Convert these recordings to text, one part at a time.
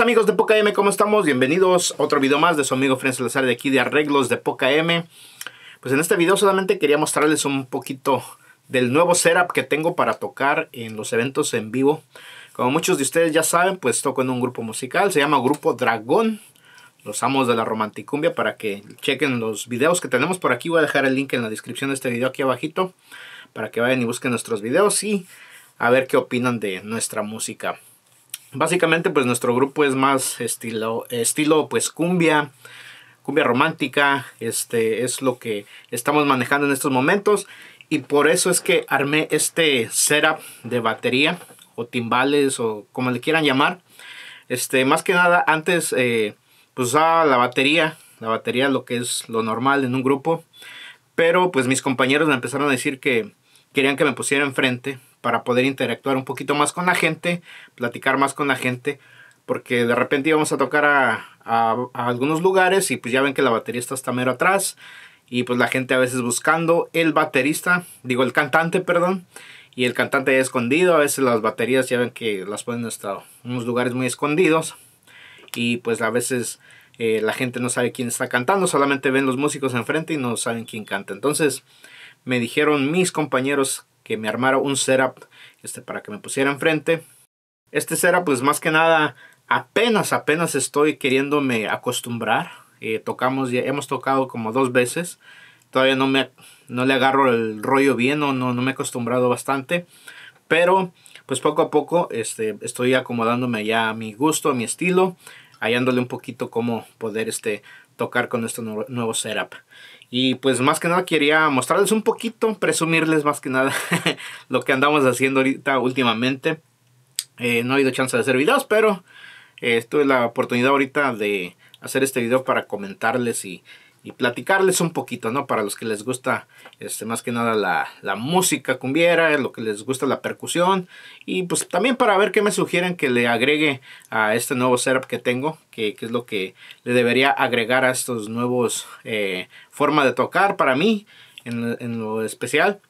amigos de Poca M, ¿cómo estamos? Bienvenidos a otro video más de su amigo Frenz Salazar de aquí de Arreglos de Poca M. Pues en este video solamente quería mostrarles un poquito del nuevo setup que tengo para tocar en los eventos en vivo. Como muchos de ustedes ya saben, pues toco en un grupo musical, se llama Grupo Dragón, los amos de la romanticumbia, para que chequen los videos que tenemos por aquí. Voy a dejar el link en la descripción de este video aquí abajito, para que vayan y busquen nuestros videos y a ver qué opinan de nuestra música. Básicamente pues nuestro grupo es más estilo, estilo pues cumbia, cumbia romántica, este es lo que estamos manejando en estos momentos y por eso es que armé este setup de batería o timbales o como le quieran llamar. Este, más que nada antes eh, pues usaba la batería, la batería lo que es lo normal en un grupo, pero pues mis compañeros me empezaron a decir que querían que me pusiera enfrente para poder interactuar un poquito más con la gente, platicar más con la gente, porque de repente íbamos a tocar a, algunos lugares y pues ya ven que la batería está hasta mero atrás y pues la gente a veces buscando el baterista, digo el cantante, perdón, y el cantante ya escondido, a veces las baterías ya ven que las ponen hasta unos lugares muy escondidos y pues a veces eh, la gente no sabe quién está cantando, solamente ven los músicos enfrente y no saben quién canta. Entonces me dijeron mis compañeros que me armara un setup este, para que me pusiera enfrente. Este setup pues más que nada apenas, apenas estoy queriéndome acostumbrar. Eh, tocamos, ya hemos tocado como dos veces. Todavía no me no le agarro el rollo bien, o no, no me he acostumbrado bastante. Pero pues poco a poco este, estoy acomodándome ya a mi gusto, a mi estilo, hallándole un poquito cómo poder este, tocar con este nuevo, nuevo setup. Y pues más que nada quería mostrarles un poquito, presumirles más que nada lo que andamos haciendo ahorita últimamente. Eh, no ha habido chance de hacer videos, pero esto eh, tuve la oportunidad ahorita de hacer este video para comentarles y y platicarles un poquito, ¿no? Para los que les gusta este, más que nada la, la, música cumbiera, lo que les gusta la percusión y pues también para ver qué me sugieren que le agregue a este nuevo setup que tengo, que, es lo que le debería agregar a estos nuevos eh, formas de tocar para mí en, lo especial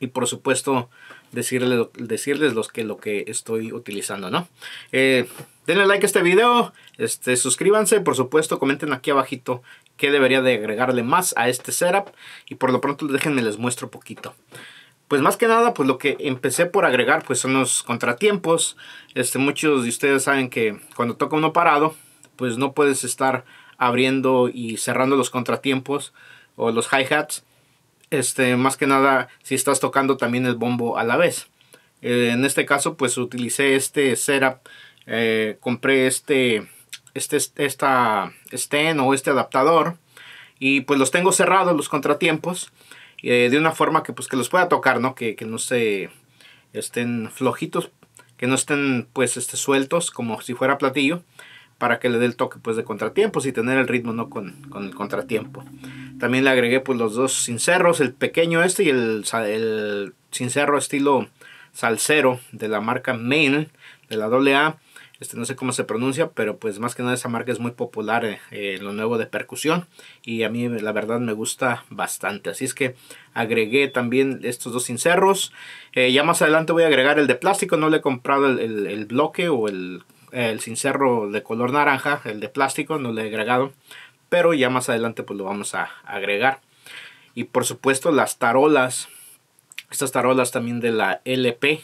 y por supuesto decirles, decirles los que, lo que estoy utilizando, ¿no? Eh, denle like a este video, este, suscríbanse, por supuesto comenten aquí abajito qué debería de agregarle más a este setup. Y por lo pronto déjenme les muestro poquito. Pues más que nada, pues lo que empecé por agregar pues son los contratiempos. Este, muchos de ustedes saben que cuando toca uno parado, pues no puedes estar abriendo y cerrando los contratiempos o los hi-hats. Este, más que nada si estás tocando también el bombo a la vez. Eh, en este caso pues utilicé este setup, eh, compré este este, esta estén o este adaptador y pues los tengo cerrados los contratiempos eh, de una forma que pues que los pueda tocar no que, no se estén flojitos que no estén pues este, sueltos como si fuera platillo para que le dé el toque pues de contratiempos y tener el ritmo no con, el contratiempo también le agregué pues los dos sincerros el pequeño este y el, el estilo salsero de la marca Main de la AA este, no sé cómo se pronuncia, pero pues más que nada esa marca es muy popular eh, en lo nuevo de percusión y a mí la verdad me gusta bastante, así es que agregué también estos dos sincerros. Eh, ya más adelante voy a agregar el de plástico, no le he comprado el, bloque o el, el de color naranja, el de plástico, no le he agregado, pero ya más adelante pues lo vamos a agregar. Y por supuesto las tarolas, estas tarolas también de la LP,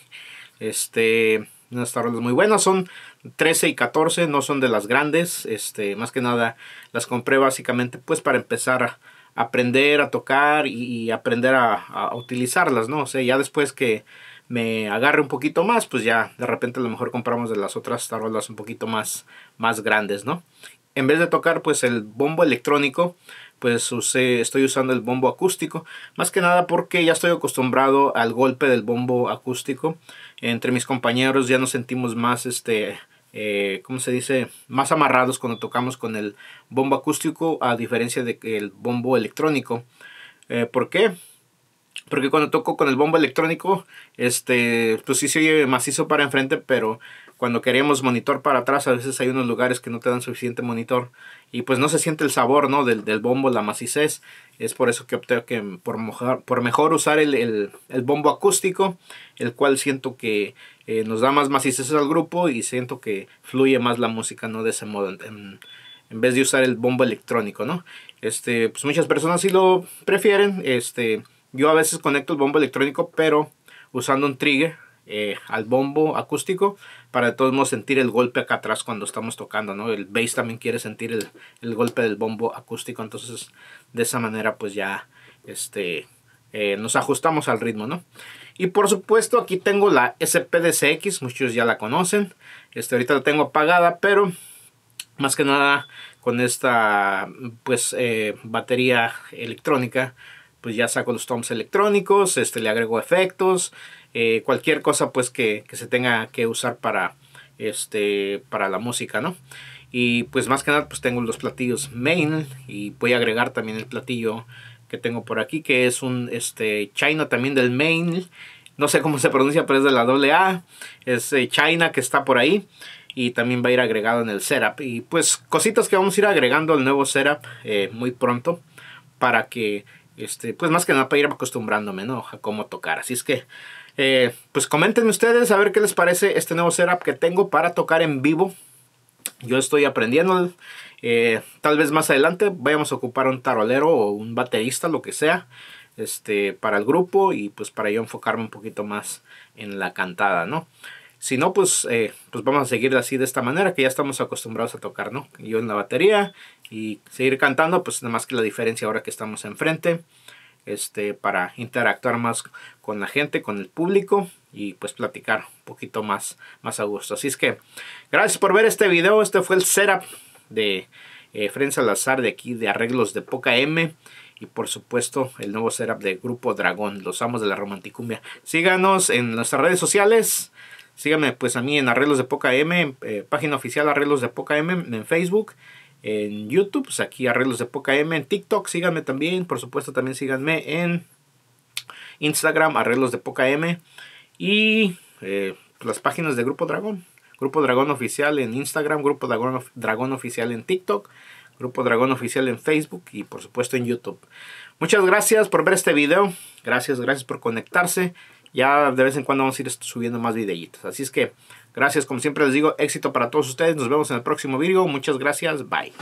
este unas tarolas muy buenas, son 13 y 14, no son de las grandes, este, más que nada las compré básicamente pues para empezar a aprender a tocar y, aprender a, utilizarlas, ¿no? O ya después que me agarre un poquito más, pues ya de repente a lo mejor compramos de las otras tarolas un poquito más, más grandes, ¿no? En vez de tocar pues el bombo electrónico, pues usé, estoy usando el bombo acústico. Más que nada porque ya estoy acostumbrado al golpe del bombo acústico. Entre mis compañeros ya nos sentimos más, este, eh, se dice? Más amarrados cuando tocamos con el bombo acústico a diferencia del el bombo electrónico. Eh, ¿Por qué? Porque cuando toco con el bombo electrónico, este, pues sí se oye macizo para enfrente, pero cuando queremos monitor para atrás, a veces hay unos lugares que no te dan suficiente monitor y pues no se siente el sabor, ¿no? Del, del bombo, la macicez. Es por eso que opté que por, mojar, por mejor usar el, el, el, bombo acústico, el cual siento que eh, nos da más macicez al grupo y siento que fluye más la música, ¿no? De ese modo, en, en vez de usar el bombo electrónico, ¿no? Este, pues muchas personas sí lo prefieren, este... Yo a veces conecto el bombo electrónico, pero usando un trigger eh, al bombo acústico para de todos modos sentir el golpe acá atrás cuando estamos tocando, ¿no? El bass también quiere sentir el, golpe del bombo acústico, entonces de esa manera pues ya este, eh, nos ajustamos al ritmo, ¿no? Y por supuesto aquí tengo la SPDCX, muchos ya la conocen, este, ahorita la tengo apagada, pero más que nada con esta pues eh, batería electrónica pues ya saco los toms electrónicos, este, le agrego efectos, eh, cualquier cosa pues que, se tenga que usar para, este, para la música, ¿no? Y pues más que nada pues tengo los platillos main y voy a agregar también el platillo que tengo por aquí que es un este, china también del main. No sé cómo se pronuncia, pero es de la doble A. Es eh, China que está por ahí y también va a ir agregado en el setup y pues cositas que vamos a ir agregando al nuevo setup eh, muy pronto para que este pues más que nada para ir acostumbrándome no a cómo tocar así es que eh, pues comenten ustedes a ver qué les parece este nuevo setup que tengo para tocar en vivo. Yo estoy aprendiendo. Eh, tal vez más adelante vayamos a ocupar un tarolero o un baterista, lo que sea, este, para el grupo y pues para yo enfocarme un poquito más en la cantada, ¿no? Si no, pues, eh, pues vamos a seguir así de esta manera que ya estamos acostumbrados a tocar, ¿no? Yo en la batería y seguir cantando, pues nada más que la diferencia ahora que estamos enfrente este, para interactuar más con la gente, con el público y pues platicar un poquito más, más a gusto. Así es que gracias por ver este video. Este fue el setup de eh, de aquí de Arreglos de Poca M. Y por supuesto el nuevo setup de Grupo Dragón, los amos de la romanticumbia. Síganos en nuestras redes sociales. Síganme pues a mí en Arreglos de Poca M, eh, página oficial Arreglos de Poca M en Facebook en YouTube, pues aquí Arreglos de Poca M, en TikTok síganme también, por supuesto también síganme en Instagram, Arreglos de Poca M y eh, pues, las páginas de Grupo Dragón. Grupo Dragón Oficial en Instagram, Grupo Dragón, Dragón Oficial en TikTok, Grupo Dragón Oficial en Facebook y por supuesto en YouTube. Muchas gracias por ver este video. Gracias, gracias por conectarse. Ya de vez en cuando vamos a ir subiendo más videitos. Así es que gracias, como siempre les digo, éxito para todos ustedes. Nos vemos en el próximo video. Muchas gracias, bye.